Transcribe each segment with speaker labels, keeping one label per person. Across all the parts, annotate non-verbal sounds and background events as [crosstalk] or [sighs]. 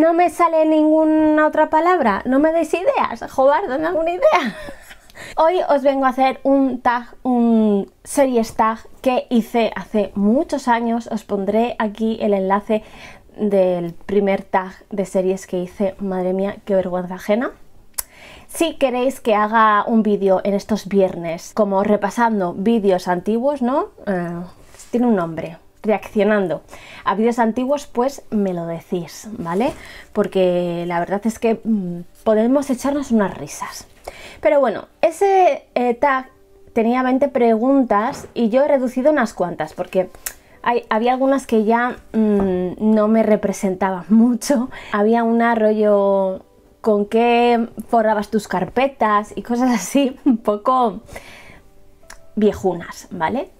Speaker 1: No me sale ninguna otra palabra, no me deis ideas, joder, dame alguna idea. [laughs] Hoy os vengo a hacer un tag, un series tag que hice hace muchos años. Os pondré aquí el enlace del primer tag de series que hice. Madre mía, qué vergüenza ajena. Si queréis que haga un vídeo en estos viernes, como repasando vídeos antiguos, ¿no? Eh, tiene un nombre, reaccionando. A vídeos antiguos, pues me lo decís, ¿vale? Porque la verdad es que mm, podemos echarnos unas risas. Pero bueno, ese eh, tag tenía 20 preguntas y yo he reducido unas cuantas porque había algunas que ya mm, no me representaban [laughs] mucho. Había un arroyo con qué forrabas tus carpetas y cosas así, [laughs] un poco viejunas, ¿vale?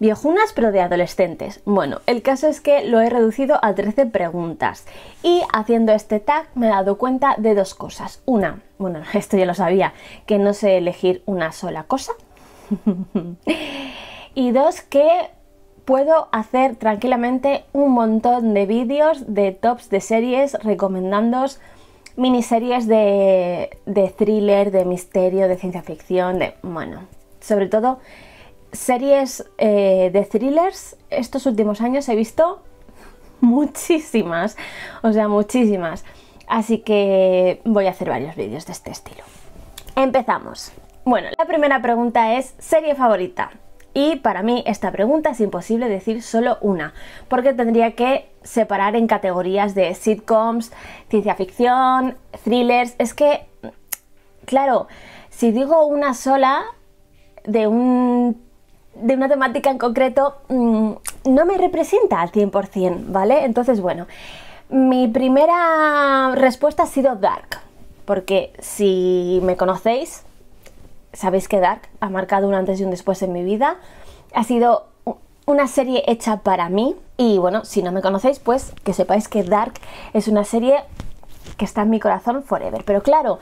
Speaker 1: Viejunas pero de adolescentes. Bueno, el caso es que lo he reducido a 13 preguntas y haciendo este tag me he dado cuenta de dos cosas. Una, bueno, [laughs] esto ya lo sabía, que no sé elegir una sola cosa. [laughs] y dos, que puedo hacer tranquilamente un montón de vídeos de tops de series recomendando miniseries de, de thriller, de misterio, de ciencia ficción, de, bueno, sobre todo series eh, de thrillers, estos últimos años he visto [laughs] muchísimas, o sea, muchísimas. Así que voy a hacer varios vídeos de este estilo. Empezamos. Bueno, la primera pregunta es serie favorita. Y para mí esta pregunta es imposible decir solo una, porque tendría que separar en categorías de sitcoms, ciencia ficción, thrillers. Es que, claro, si digo una sola de un de una temática en concreto mm, no me representa al 100%, ¿vale? Entonces, bueno, mi primera respuesta ha sido Dark, porque si me conocéis, sabéis que Dark ha marcado un antes y un después en mi vida. Ha sido una serie hecha para mí y bueno, si no me conocéis, pues que sepáis que Dark es una serie que está en mi corazón forever. Pero claro,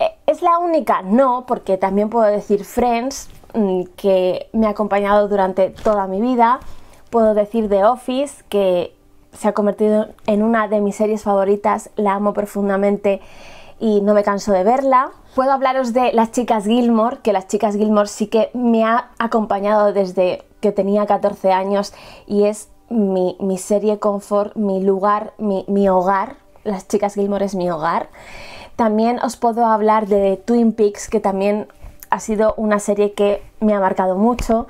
Speaker 1: eh, ¿es la única? No, porque también puedo decir Friends, Mm, que me ha acompañado durante toda mi vida. Puedo decir de Office, que se ha convertido en una de mis series favoritas, la amo profundamente y no me canso de verla. Puedo hablaros de Las Chicas Gilmore, que Las Chicas Gilmore sí que me ha acompañado desde que tenía 14 años y es mi, serie confort, mi lugar, mi, mi hogar. Las Chicas Gilmore es mi hogar. También os puedo hablar de Twin Peaks, que también ha sido una serie que me ha marcado mucho.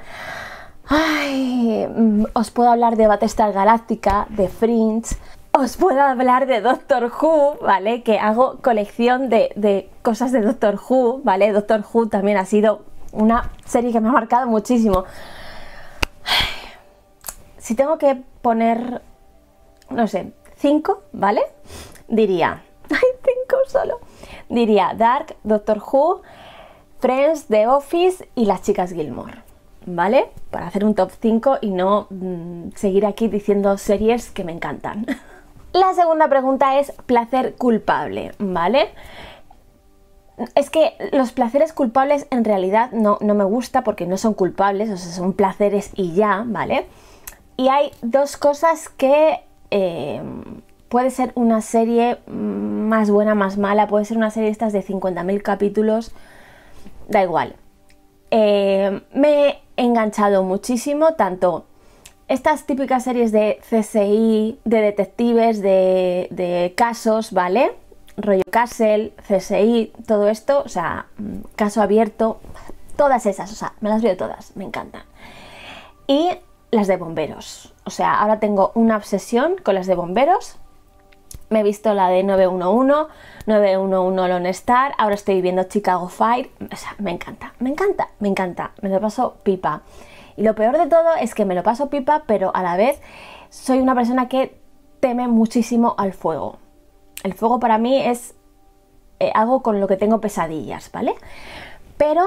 Speaker 1: Mm, os puedo hablar de Battlestar Galáctica, de Fringe, os puedo hablar de Doctor Who, ¿vale? Que hago colección de, cosas de Doctor Who, ¿vale? Doctor Who también ha sido una serie que me ha marcado muchísimo. si tengo que poner, no sé, cinco, ¿vale? Diría, hay [laughs] cinco solo. Diría Dark, Doctor Who, Friends, The Office y Las Chicas Gilmore, ¿vale? Para hacer un top 5 y no mm, seguir aquí diciendo series que me encantan. [laughs] La segunda pregunta es placer culpable, ¿vale? Es que los placeres culpables en realidad no, me gusta porque no son culpables, o sea, son placeres y ya, ¿vale? Y hay dos cosas que eh, puede ser una serie mm, más buena, más mala, puede ser una serie estas de 50.000 capítulos da igual. Eh, me he enganchado muchísimo, tanto estas típicas series de CSI, de detectives, de, de casos, ¿vale? Rollo Castle, CSI, todo esto, o sea, mm, caso abierto, todas esas, o sea, me las veo todas, me encantan. Y las de bomberos, o sea, ahora tengo una obsesión con las de bomberos me he visto la de 911, 911 Lone Star, ahora estoy viendo Chicago Fire. O sea, me encanta, me encanta, me encanta. Me lo paso pipa. Y lo peor de todo es que me lo paso pipa, pero a la vez soy una persona que teme muchísimo al fuego. El fuego para mí es eh, algo con lo que tengo pesadillas, ¿vale? Pero,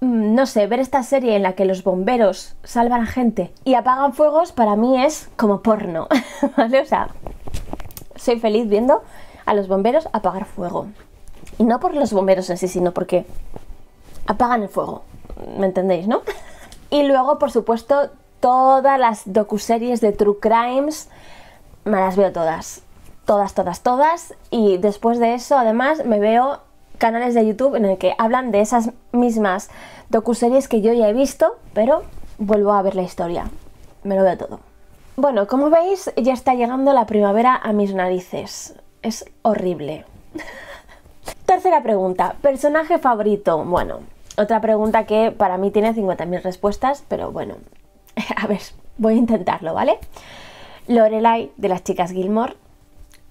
Speaker 1: mm, no sé, ver esta serie en la que los bomberos salvan a gente y apagan fuegos para mí es como porno, [laughs] ¿vale? O sea, soy feliz viendo a los bomberos apagar fuego. Y no por los bomberos en sí, sino porque apagan el fuego. ¿Me entendéis, no? y luego, por supuesto, todas las docuseries de True Crimes, me las veo todas. Todas, todas, todas. Y después de eso, además, me veo canales de YouTube en el que hablan de esas mismas docuseries que yo ya he visto, pero vuelvo a ver la historia. Me lo veo todo. Bueno, como veis, ya está llegando la primavera a mis narices. Es horrible. [laughs] Tercera pregunta, personaje favorito. Bueno, otra pregunta que para mí tiene 50.000 respuestas, pero bueno, [laughs] a ver, voy a intentarlo, ¿vale? Lorelai de las chicas Gilmore,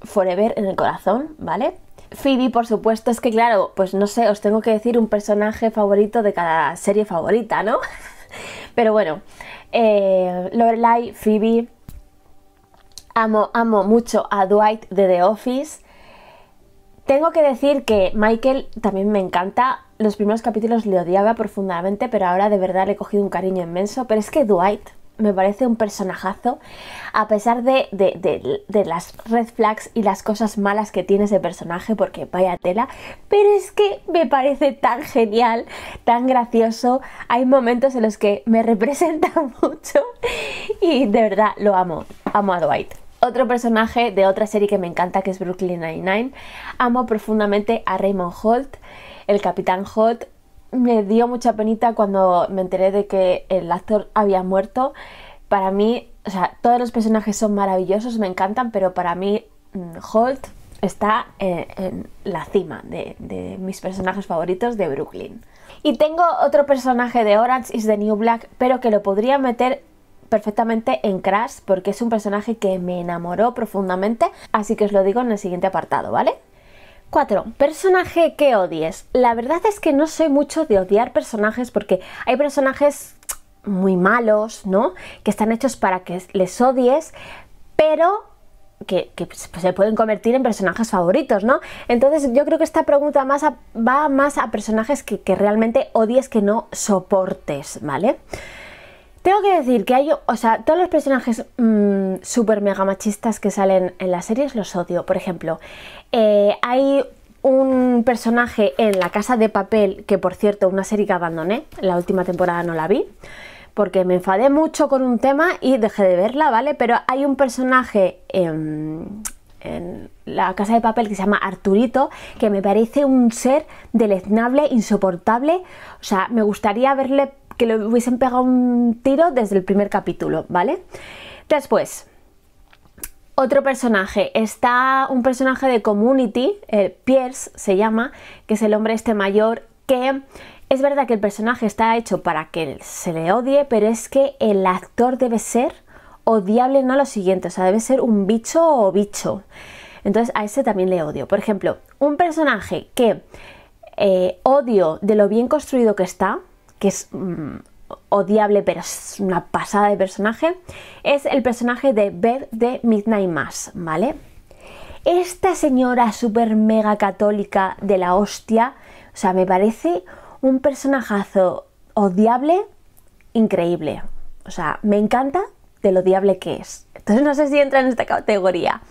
Speaker 1: Forever en el corazón, ¿vale? Phoebe, por supuesto, es que claro, pues no sé, os tengo que decir un personaje favorito de cada serie favorita, ¿no? [laughs] Pero bueno, eh, Lorelai, Phoebe. Amo, amo mucho a Dwight de The Office. Tengo que decir que Michael también me encanta. Los primeros capítulos le odiaba profundamente, pero ahora de verdad le he cogido un cariño inmenso. Pero es que Dwight, me parece un personajazo, a pesar de, las red flags y las cosas malas que tiene ese personaje, porque vaya tela, pero es que me parece tan genial, tan gracioso, hay momentos en los que me representa [laughs] mucho y de verdad lo amo, amo a Dwight. Otro personaje de otra serie que me encanta que es Brooklyn Nine-Nine, amo profundamente a Raymond Holt el capitán Holt me dio mucha penita cuando me enteré de que el actor había muerto. Para mí, o sea, todos los personajes son maravillosos, me encantan, pero para mí mm, Holt está eh, en, la cima de, de, mis personajes favoritos de Brooklyn. Y tengo otro personaje de Orange is the New Black, pero que lo podría meter perfectamente en Crash porque es un personaje que me enamoró profundamente, así que os lo digo en el siguiente apartado, ¿vale? 4. Personaje que odies. La verdad es que no soy mucho de odiar personajes porque hay personajes muy malos, ¿no? Que están hechos para que les odies, pero que, pues, se pueden convertir en personajes favoritos, ¿no? Entonces yo creo que esta pregunta más va más a personajes que, que realmente odies, que no soportes, ¿vale? vale tengo que decir que hay, o sea, todos los personajes mm, súper mega machistas que salen en las series los odio. Por ejemplo, eh, hay un personaje en La Casa de Papel, que por cierto, una serie que abandoné, la última temporada no la vi, porque me enfadé mucho con un tema y dejé de verla, ¿vale? Pero hay un personaje en, en La Casa de Papel que se llama Arturito, que me parece un ser deleznable, insoportable. O sea, me gustaría verle que le hubiesen pegado un tiro desde el primer capítulo, ¿vale? Después, otro personaje, está un personaje de Community, eh, Pierce se llama, que es el hombre este mayor que... Es verdad que el personaje está hecho para que se le odie, pero es que el actor debe ser odiable, no lo siguiente, o sea, debe ser un bicho o bicho. Entonces a ese también le odio. Por ejemplo, un personaje que eh, odio de lo bien construido que está, que es mm, odiable, pero es una pasada de personaje, es el personaje de Beth de Midnight Mass, ¿vale? Esta señora super mega católica de la hostia, o sea, me parece un personajazo odiable, increíble. O sea, me encanta de lo diable que es. Entonces no sé si entra en esta categoría.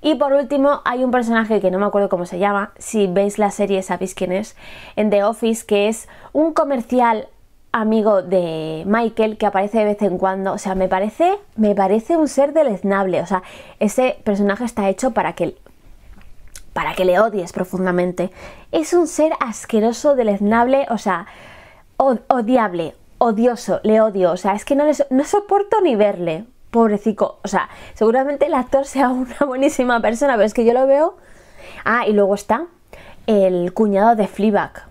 Speaker 1: Y por último, hay un personaje que no me acuerdo cómo se llama, si veis la serie sabéis quién es, en The Office, que es un comercial amigo de Michael que aparece de vez en cuando, o sea, me parece, me parece un ser deleznable, o sea, ese personaje está hecho para que para que le odies profundamente. Es un ser asqueroso, deleznable, o sea, odiable, odioso, le odio, o sea, es que no, no soporto ni verle, pobrecico. O sea, seguramente el actor sea [laughs] una buenísima persona, pero es que yo lo veo. Ah, y luego está el cuñado de Fleabag,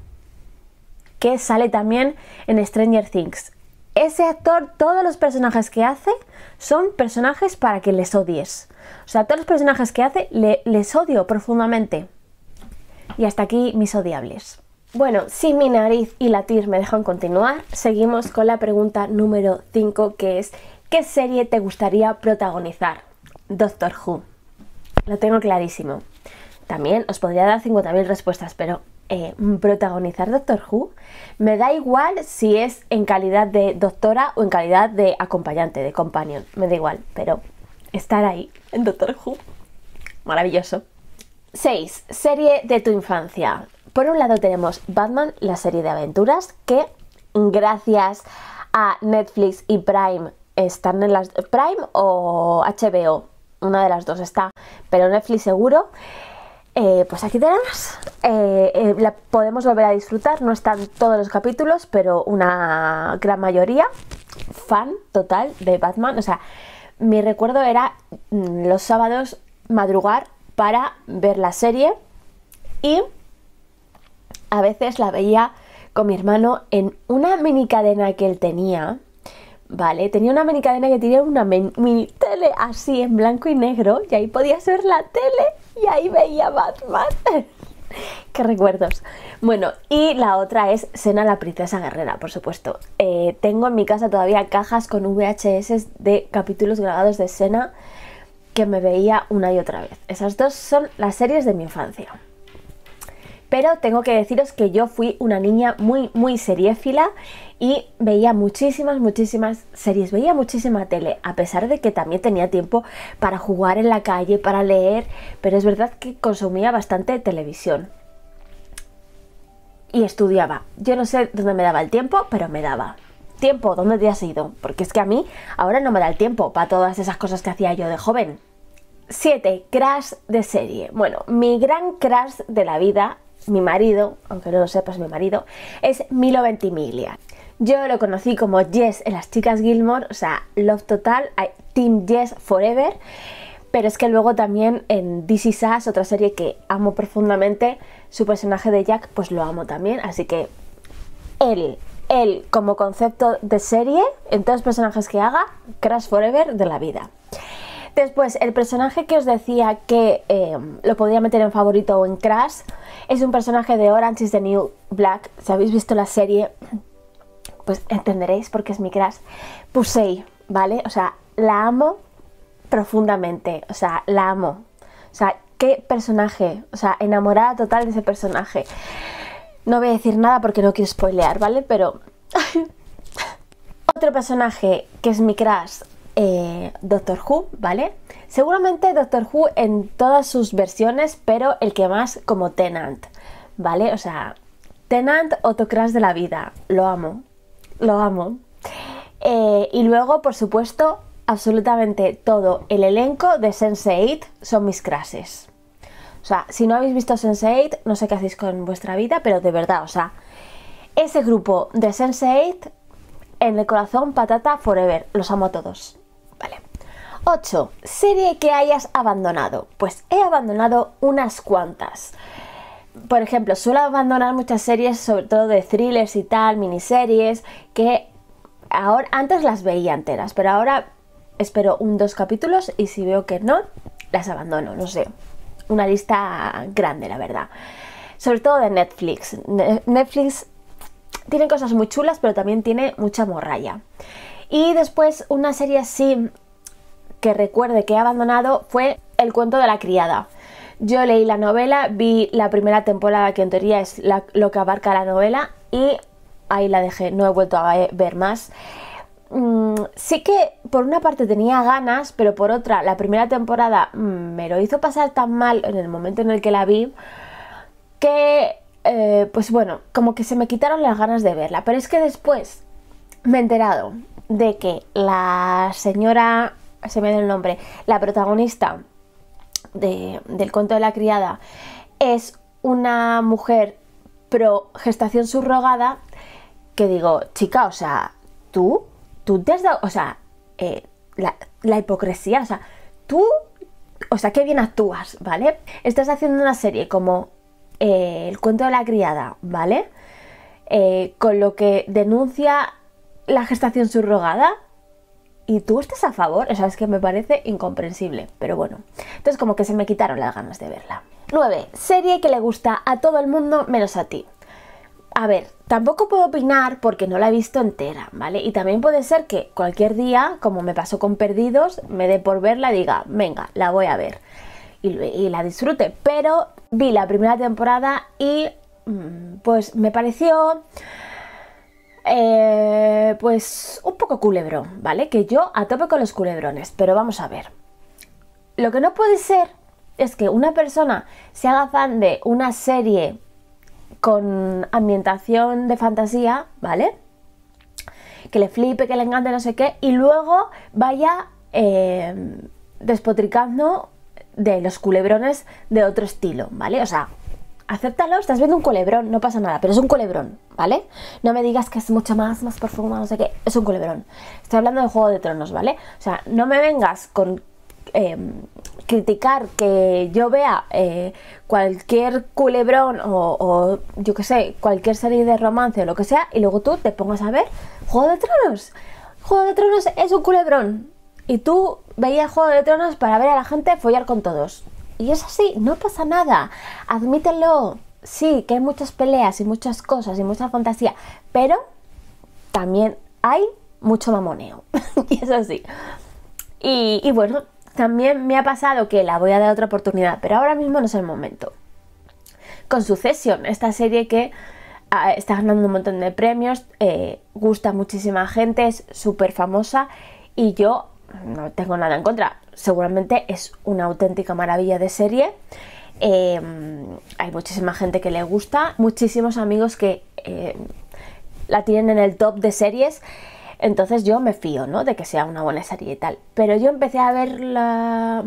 Speaker 1: que sale también en Stranger Things. Ese actor, todos los personajes que hace son personajes para que les odies. O sea, todos los personajes que hace le, les odio profundamente. Y hasta aquí mis odiables. Bueno, si mi nariz y latir me dejan continuar, seguimos con la pregunta número 5 que es ¿Qué serie te gustaría protagonizar? Doctor Who. Lo tengo clarísimo. También os podría dar 50.000 respuestas, pero eh, protagonizar Doctor Who me da igual si es en calidad de doctora o en calidad de acompañante, de companion. Me da igual, pero estar ahí en Doctor Who, maravilloso. 6. Serie de tu infancia. Por un lado tenemos Batman, la serie de aventuras, que gracias a Netflix y Prime están en las Prime o HBO, una de las dos está, pero Netflix seguro. Eh, pues aquí tenemos, eh, eh, la podemos volver a disfrutar, no están todos los capítulos, pero una gran mayoría, fan total de Batman, o sea, mi recuerdo era mm, los sábados madrugar para ver la serie y a veces la veía con mi hermano en una mini cadena que él tenía, Vale, tenía una cadena que tenía una mini tele así en blanco y negro y ahí podías ver la tele y ahí veía Batman. [laughs] Qué recuerdos. Bueno, y la otra es Sena la princesa guerrera, por supuesto. Eh, tengo en mi casa todavía cajas con VHS de capítulos grabados de Sena que me veía una y otra vez. Esas dos son las series de mi infancia pero tengo que deciros que yo fui una niña muy, muy seriéfila y veía muchísimas, muchísimas series, veía muchísima tele, a pesar de que también tenía tiempo para jugar en la calle, para leer, pero es verdad que consumía bastante televisión. Y estudiaba. Yo no sé dónde me daba el tiempo, pero me daba tiempo, ¿dónde te has ido? Porque es que a mí ahora no me da el tiempo para todas esas cosas que hacía yo de joven. 7. Crash de serie. Bueno, mi gran crash de la vida mi marido, aunque no lo sepas, mi marido, es Milo Ventimiglia. Yo lo conocí como Jess en las chicas Gilmore, o sea, Love Total, Team Jess Forever. Pero es que luego también en is Sass, otra serie que amo profundamente, su personaje de Jack, pues lo amo también. Así que él, él como concepto de serie, en todos los personajes que haga, Crash Forever de la vida. Después, el personaje que os decía que em, lo podría meter en favorito o en crash es un personaje de Orange is the New Black. Si habéis visto la serie, pues entenderéis porque es mi crash. Pusei, ¿vale? O sea, la amo profundamente. O sea, la amo. O sea, qué personaje. O sea, enamorada total de ese personaje. No voy a decir nada porque no quiero spoilear, ¿vale? Pero... [laughs] Otro personaje que es mi crush eh, Doctor Who, ¿vale? Seguramente Doctor Who en todas sus versiones, pero el que más como Tenant, ¿vale? O sea, Tenant Autocrash de la vida, lo amo, lo amo. Eh, y luego, por supuesto, absolutamente todo el elenco de Sense8 son mis crases. O sea, si no habéis visto Sense8, no sé qué hacéis con vuestra vida, pero de verdad, o sea, ese grupo de Sense8 en el corazón patata forever, los amo a todos. Vale. 8. Serie que hayas abandonado. Pues he abandonado unas cuantas. Por ejemplo, suelo abandonar muchas series, sobre todo de thrillers y tal, miniseries, que ahora, antes las veía enteras, pero ahora espero un, dos capítulos y si veo que no, las abandono, no sé. Una lista grande, la verdad. Sobre todo de Netflix. Netflix tiene cosas muy chulas, pero también tiene mucha morralla. Y después una serie así que recuerde que he abandonado fue El cuento de la criada. Yo leí la novela, vi la primera temporada que en teoría es lo que abarca la novela y ahí la dejé, no he vuelto a ver más. Mm, sí que por una parte tenía ganas, pero por otra la primera temporada mm, me lo hizo pasar tan mal en el momento en el que la vi que, eh, pues bueno, como que se me quitaron las ganas de verla. Pero es que después me he enterado de que la señora, se me da el nombre, la protagonista del cuento de la criada es una mujer pro gestación subrogada, que digo, chica, o sea, tú, tú te has dado, o sea, eh, la, hipocresía, o sea, tú, o sea, qué bien actúas, ¿vale? Estás haciendo una serie como eh, el cuento de la criada, ¿vale? Eh, con lo que denuncia la gestación subrogada y tú estás a favor, o sea, es que me parece incomprensible, pero bueno. Entonces como que se me quitaron las ganas de verla. 9. Serie que le gusta a todo el mundo menos a ti. A ver, tampoco puedo opinar porque no la he visto entera, ¿vale? Y también puede ser que cualquier día, como me pasó con Perdidos, me dé por verla y diga, venga, la voy a ver y, y la disfrute. Pero vi la primera temporada y mm, pues me pareció eh, pues un poco culebrón ¿vale? Que yo a tope con los culebrones, pero vamos a ver. Lo que no puede ser es que una persona se haga fan de una serie con ambientación de fantasía, ¿vale? Que le flipe, que le encante, no sé qué, y luego vaya eh, despotricando de los culebrones de otro estilo, ¿vale? O sea, acéptalo, estás viendo un culebrón, no pasa nada, pero es un culebrón, ¿vale? No me digas que es mucho más, más perfumado, no sé qué, es un culebrón. Estoy hablando de Juego de Tronos, ¿vale? O sea, no me vengas con em, criticar que yo vea eh, cualquier culebrón o, o yo qué sé, cualquier serie de romance o lo que sea, y luego tú te pongas a ver Juego de Tronos. Juego de Tronos es un culebrón. Y tú veías Juego de Tronos para ver a la gente follar con todos. Y es así, no pasa nada. Admítelo. Sí, que hay muchas peleas y muchas cosas y mucha fantasía, pero también hay mucho mamoneo. [laughs] y es así. Y, bueno, también me ha pasado que la voy a dar otra oportunidad, pero ahora mismo no es el momento. Con Sucesión, esta serie que ah, está ganando un montón de premios, eh, gusta muchísima gente, es súper famosa y yo no tengo nada en contra. Seguramente es una auténtica maravilla de serie. Em, hay muchísima gente que le gusta, muchísimos amigos que em, la tienen en el top de series. Entonces yo me fío, ¿no? De que sea una buena serie y tal. Pero yo empecé a ver la,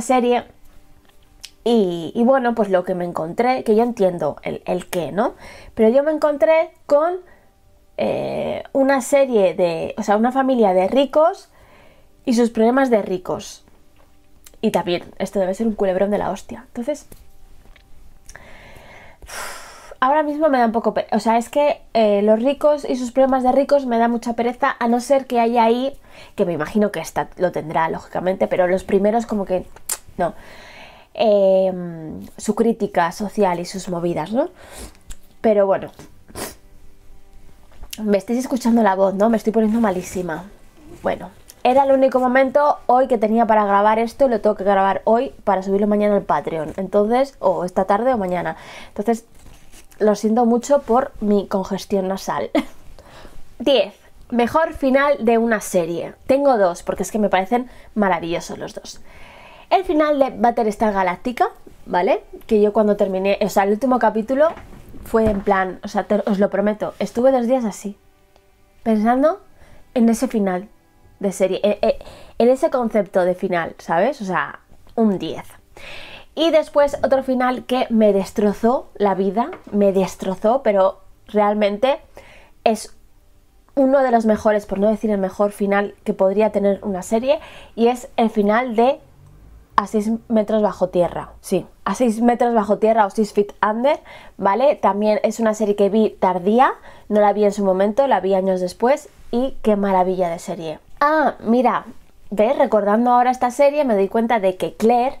Speaker 1: serie y, bueno, pues lo que me encontré, que yo entiendo el, el qué, ¿no? Pero yo me encontré con eh, una serie de, o sea, una familia de ricos y sus problemas de ricos. Y también, esto debe ser un culebrón de la hostia. Entonces, [sighs] ahora mismo me da un poco... O sea, es que eh, los ricos y sus problemas de ricos me da mucha pereza, a no ser que haya ahí, que me imagino que está, lo tendrá, lógicamente, pero los primeros como que... [tsk] No. Em, su crítica social y sus movidas, ¿no? Pero bueno. Me estáis escuchando la voz, ¿no? Me estoy poniendo malísima. Bueno. Era el único momento hoy que tenía para grabar esto, lo tengo que grabar hoy para subirlo mañana al Patreon. Entonces, o esta tarde o mañana. Entonces, lo siento mucho por mi congestión nasal. 10. [laughs] Mejor final de una serie. Tengo dos, porque es que me parecen maravillosos los dos. El final de Battlestar Galáctica, ¿vale? Que yo cuando terminé, o sea, el último capítulo fue en plan, o sea, os lo prometo, estuve dos días así, pensando en ese final de serie, eh, eh, en, ese concepto de final, ¿sabes? O sea, un 10. Y después otro final que me destrozó la vida, me destrozó, pero realmente es uno de los mejores, por no decir el mejor final que podría tener una serie, y es el final de A 6 metros bajo tierra. Sí, A 6 metros bajo tierra o 6 feet under, ¿vale? También es una serie que vi tardía, no la vi en su momento, la vi años después, y qué maravilla de serie. Ah, mira, ¿ves? Recordando ahora esta serie me doy cuenta de que Claire,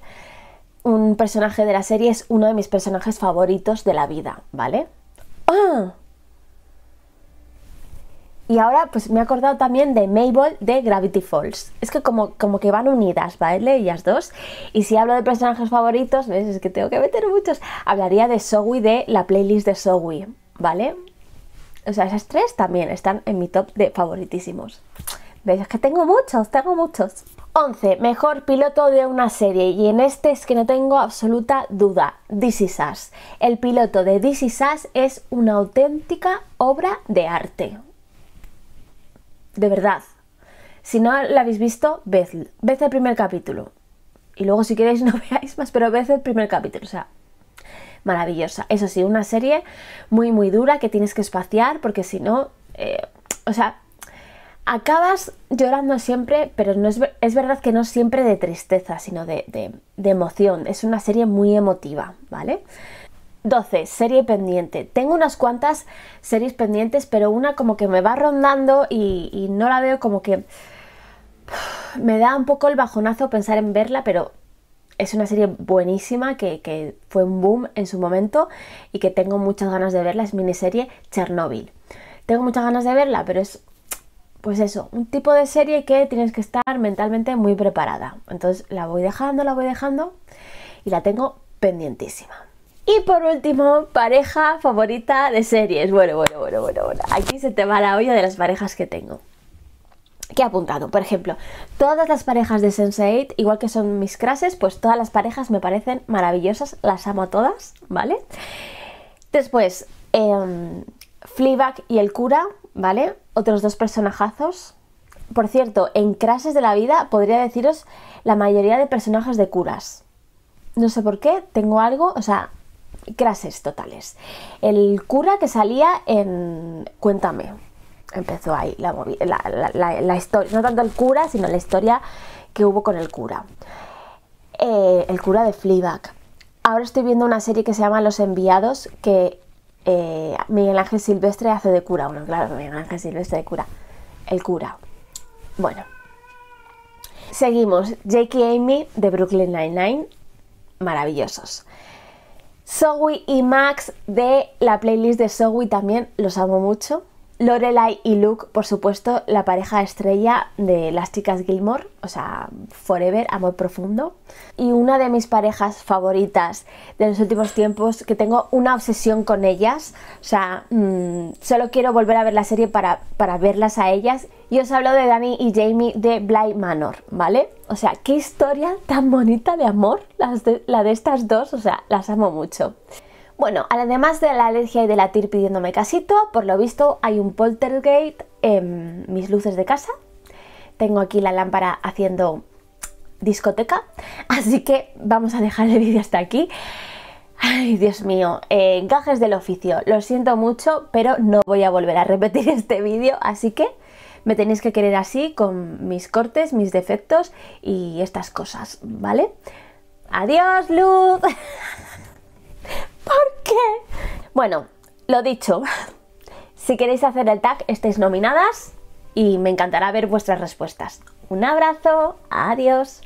Speaker 1: un personaje de la serie, es uno de mis personajes favoritos de la vida, ¿vale? ¡Ah! Y ahora pues me he acordado también de Mabel de Gravity Falls. Es que como, como que van unidas, ¿vale? Ellas dos. Y si hablo de personajes favoritos, ¿ves? Es que tengo que meter muchos. Hablaría de Zoe de la playlist de Zoe, ¿vale? O sea, esas tres también están en mi top de favoritísimos. ¿Veis? Es que tengo muchos, tengo muchos. 11. Mejor piloto de una serie. Y en este es que no tengo absoluta duda. This is El piloto de This is es una auténtica obra de arte. De verdad. Si no la habéis visto, ved, el primer capítulo. Y luego si queréis [laughs] no veáis más, pero ved el primer capítulo. O sea, maravillosa. Eso sí, una serie muy muy dura que tienes que espaciar porque si no... Eh, o sea, acabas llorando siempre, pero no es, verdad que no siempre de tristeza, sino de, emoción. Es una serie muy emotiva, ¿vale? 12. Serie pendiente. Tengo unas cuantas series pendientes, pero una como que me va rondando y, no la veo como que... [sighs] Me da un poco el bajonazo pensar en verla, pero es una serie buenísima que, que, fue un boom en su momento y que tengo muchas ganas de verla. Es miniserie Chernobyl. Tengo muchas ganas de verla, pero es pues eso, un tipo de serie que tienes que estar mentalmente muy preparada. Entonces la voy dejando, la voy dejando y la tengo pendientísima. Y por último, pareja favorita de series. Bueno, bueno, bueno, bueno, bueno. Aquí se te va la olla de las parejas que tengo. ¿Qué he apuntado, por ejemplo, todas las parejas de Sense8, igual que son mis crases, pues todas las parejas me parecen maravillosas, las amo a todas, ¿vale? Después, eh, Fleabag y el cura, ¿vale? Otros dos personajazos. Por cierto, en Crases de la Vida podría deciros la mayoría de personajes de curas. No sé por qué, tengo algo, o sea, Crases totales. El cura que salía en Cuéntame. Empezó ahí la, historia, no tanto el cura, sino la historia que hubo con el cura. Eh, el cura de Fleabag. Ahora estoy viendo una serie que se llama Los Enviados, que eh, Miguel Ángel Silvestre hace de cura. Bueno, claro, Miguel Ángel Silvestre de cura. El cura. Bueno. Seguimos. Jake y Amy de Brooklyn Nine-Nine. Maravillosos. Zoe y Max de la playlist de Zoe también. Los amo mucho. Lorelai y Luke, por supuesto, la pareja estrella de las chicas Gilmore, o sea, Forever, Amor Profundo. Y una de mis parejas favoritas de los últimos tiempos, que tengo una obsesión con ellas. O sea, mm, solo quiero volver a ver la serie para, verlas a ellas. Y os hablo de danny y Jamie de Bly Manor, ¿vale? O sea, qué historia tan bonita de amor la de estas dos, o sea, las amo mucho. Bueno, además de la alergia y de latir pidiéndome casito, por lo visto hay un poltergeist en mis luces de casa. Tengo aquí la lámpara haciendo discoteca, [laughs] así que vamos a dejar el vídeo hasta aquí. Ay, Dios mío, encajes eh, gajes del oficio, lo siento mucho, pero no voy a volver a repetir [laughs] este vídeo, así que me tenéis que querer así, con mis cortes, mis defectos y estas cosas, ¿vale? ¡Adiós, luz! [laughs] [laughs] Bueno, lo dicho. Si queréis hacer el tag, estáis nominadas y me encantará ver vuestras respuestas. Un abrazo, adiós.